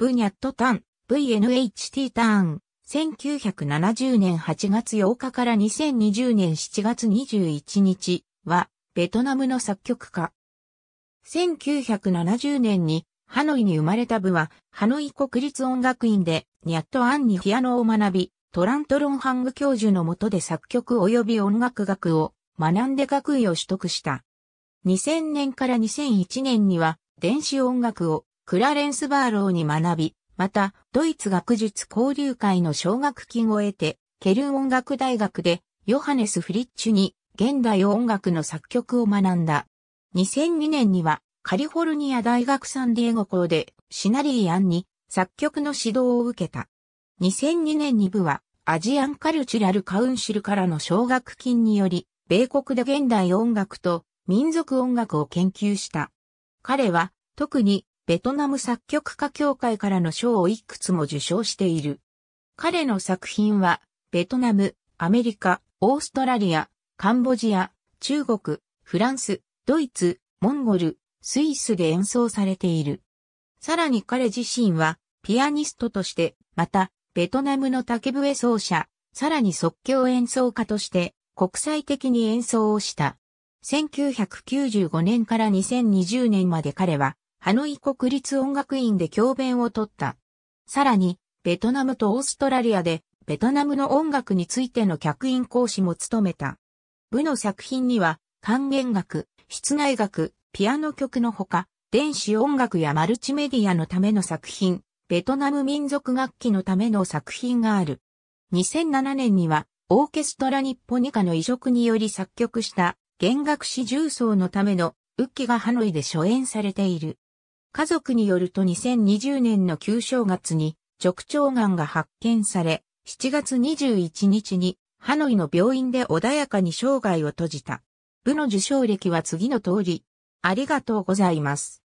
ブニャットタン、VNHT ターン、1970年8月8日から2020年7月21日は、ベトナムの作曲家。1970年に、ハノイに生まれた部は、ハノイ国立音楽院で、ニャット・アンにピアノを学び、トラントロンハング教授のもとで作曲及び音楽学を学んで学位を取得した。2000年から2001年には、電子音楽をクラレンス・バーローに学び、また、ドイツ学術交流会の奨学金を得て、ケルン音楽大学で、ヨハネス・フリッチュに、現代音楽の作曲を学んだ。2002年には、カリフォルニア大学サンディエゴ校で、シナリーアンに、作曲の指導を受けた。2002年に部は、アジアンカルチュラルカウンシルからの奨学金により、米国で現代音楽と民族音楽を研究した。彼は、特にベトナム作曲家協会からの賞をいくつも受賞している。彼の作品は、ベトナム、アメリカ、オーストラリア、カンボジア、中国、フランス、ドイツ、モンゴル、スイスで演奏されている。さらに彼自身は、ピアニストとして、また、ベトナムの竹笛奏者、さらに即興演奏家として、国際的に演奏をした。1995年から2020年まで彼は、ハノイ国立音楽院で教鞭を取った。さらに、ベトナムとオーストラリアで、ベトナムの音楽についての客員講師も務めた。部の作品には、管弦楽、室内楽、ピアノ曲のほか、電子音楽やマルチメディアのための作品、ベトナム民族楽器のための作品がある。2007年には、オーケストラ日本ニカの移植により作曲した、弦楽詩重奏のための、ウッキがハノイで初演されている。家族によると2020年の旧正月に直腸がんが発見され、7月21日にハノイの病院で穏やかに生涯を閉じた。部の受賞歴は次の通り。ありがとうございます。